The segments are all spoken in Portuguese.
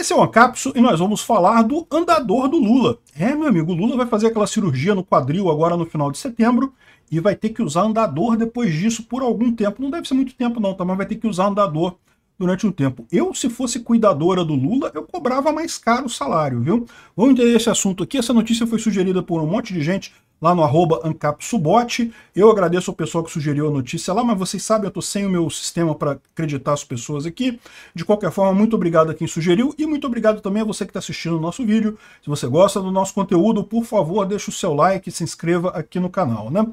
Esse é o Ancapso e nós vamos falar do andador do Lula. É, meu amigo, o Lula vai fazer aquela cirurgia no quadril agora no final de setembro e vai ter que usar andador depois disso por algum tempo. Não deve ser muito tempo não, tá? Mas vai ter que usar andador durante um tempo. Eu, se fosse cuidadora do Lula, eu cobrava mais caro o salário, viu? Vamos entender esse assunto aqui. Essa notícia foi sugerida por um monte de gente lá no arroba ancapsubote. Eu agradeço ao pessoal que sugeriu a notícia lá, mas vocês sabem, eu estou sem o meu sistema para acreditar as pessoas aqui. De qualquer forma, muito obrigado a quem sugeriu e muito obrigado também a você que está assistindo o nosso vídeo. Se você gosta do nosso conteúdo, por favor, deixe o seu like e se inscreva aqui no canal, né?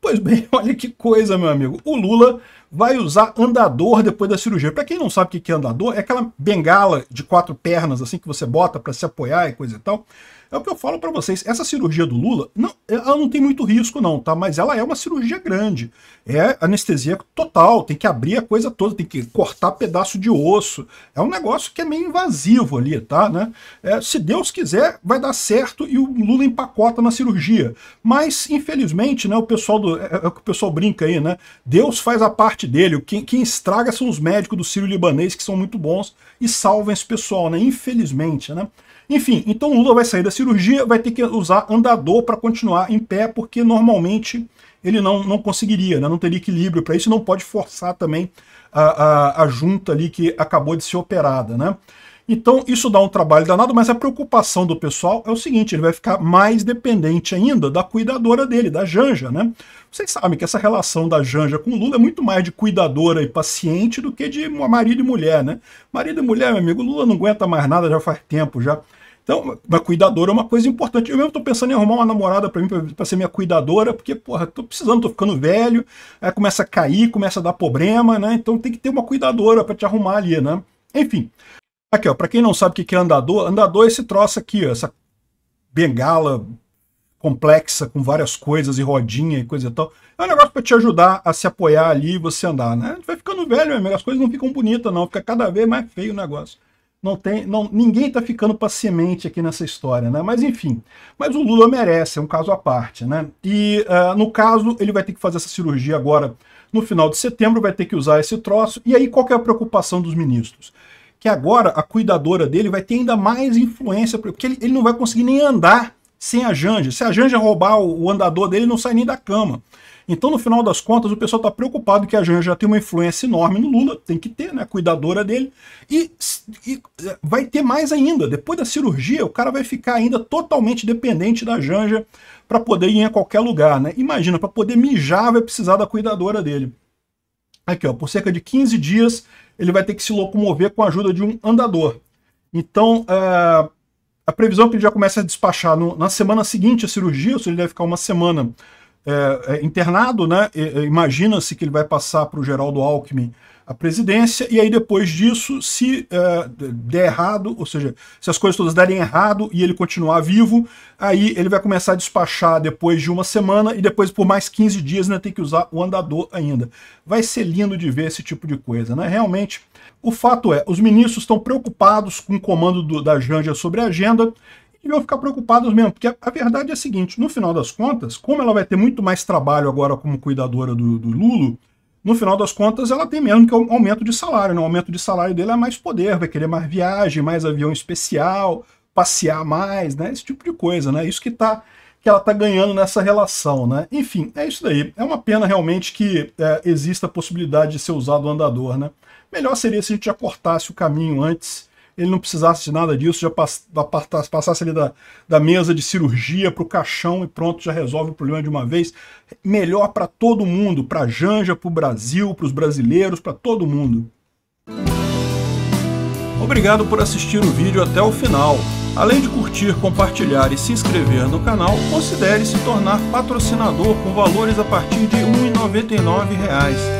Pois bem, olha que coisa, meu amigo. O Lula vai usar andador depois da cirurgia. Para quem não sabe o que é andador, é aquela bengala de quatro pernas assim que você bota para se apoiar e coisa e tal. É o que eu falo para vocês, essa cirurgia do Lula, não, ela não tem muito risco não, tá? Mas ela é uma cirurgia grande. É anestesia total, tem que abrir a coisa toda, tem que cortar pedaço de osso. É um negócio que é meio invasivo ali, tá? Né? É, se Deus quiser, vai dar certo e o Lula empacota na cirurgia. Mas, infelizmente, né, o pessoal do é, é, é, o que o pessoal brinca aí, né? Deus faz a parte dele. Quem, quem estraga são os médicos do Sírio Libanês, que são muito bons e salvam esse pessoal, né? Infelizmente, né? Enfim, então Lula vai sair da cirurgia, vai ter que usar andador para continuar em pé, porque normalmente ele não, não conseguiria, né? não teria equilíbrio para isso, não pode forçar também a, a, a junta ali que acabou de ser operada, né? Então isso dá um trabalho danado, mas a preocupação do pessoal é o seguinte, ele vai ficar mais dependente ainda da cuidadora dele, da Janja, né? Vocês sabem que essa relação da Janja com o Lula é muito mais de cuidadora e paciente do que de marido e mulher, né? Marido e mulher, meu amigo, Lula não aguenta mais nada já faz tempo já. Então, a cuidadora é uma coisa importante. Eu mesmo estou pensando em arrumar uma namorada para mim, para ser minha cuidadora, porque, porra, tô precisando, tô ficando velho, aí começa a cair, começa a dar problema, né? Então tem que ter uma cuidadora para te arrumar ali, né? Enfim, Aqui, ó, para quem não sabe o que é andador, andador é esse troço aqui, ó, essa bengala complexa com várias coisas e rodinha e coisa e tal. É um negócio para te ajudar a se apoiar ali e você andar, né? Vai ficando velho, mesmo, as coisas não ficam bonitas não, fica cada vez mais feio o negócio. Não tem, não, ninguém está ficando para semente aqui nessa história, né? Mas enfim, mas o Lula merece, é um caso à parte, né? E uh, no caso, ele vai ter que fazer essa cirurgia agora no final de setembro, vai ter que usar esse troço. E aí qual que é a preocupação dos ministros? que agora a cuidadora dele vai ter ainda mais influência, porque ele, ele não vai conseguir nem andar sem a Janja. Se a Janja roubar o, o andador dele, ele não sai nem da cama. Então, no final das contas, o pessoal está preocupado que a Janja já tem uma influência enorme no Lula, tem que ter, né? Cuidadora dele. E, e, eh, vai ter mais ainda. Depois da cirurgia, o cara vai ficar ainda totalmente dependente da Janja para poder ir a qualquer lugar, né? Imagina, para poder mijar, vai precisar da cuidadora dele. Aqui, ó, por cerca de 15 dias, ele vai ter que se locomover com a ajuda de um andador. Então, é, a previsão é que ele já comece a despachar no, na semana seguinte a cirurgia, ou seja, ele deve ficar uma semana é, é internado, né? Imagina-se que ele vai passar para o Geraldo Alckmin a presidência, e aí depois disso, se uh, der errado, ou seja, se as coisas todas derem errado e ele continuar vivo, aí ele vai começar a despachar depois de uma semana e depois por mais 15 dias né, tem que usar o andador ainda. Vai ser lindo de ver esse tipo de coisa, né? Realmente, o fato é, os ministros estão preocupados com o comando do, da Janja sobre a agenda e vão ficar preocupados mesmo, porque a, a, verdade é a seguinte, no final das contas, como ela vai ter muito mais trabalho agora como cuidadora do, do Lulo, no final das contas, ela tem mesmo que é um aumento de salário. Né? O aumento de salário dele é mais poder, vai querer mais viagem, mais avião especial, passear mais, né? Esse tipo de coisa, né? Isso que tá que ela está ganhando nessa relação, né? Enfim, é isso daí. É uma pena realmente que é, exista a possibilidade de ser usado o andador, né? Melhor seria se a gente já cortasse o caminho antes ele não precisasse de nada disso, já passasse ali da, da mesa de cirurgia para o caixão e pronto, já resolve o problema de uma vez. Melhor para todo mundo, para a Janja, para o Brasil, para os brasileiros, para todo mundo. Obrigado por assistir o vídeo até o final. Além de curtir, compartilhar e se inscrever no canal, considere se tornar patrocinador com valores a partir de R$ 1,99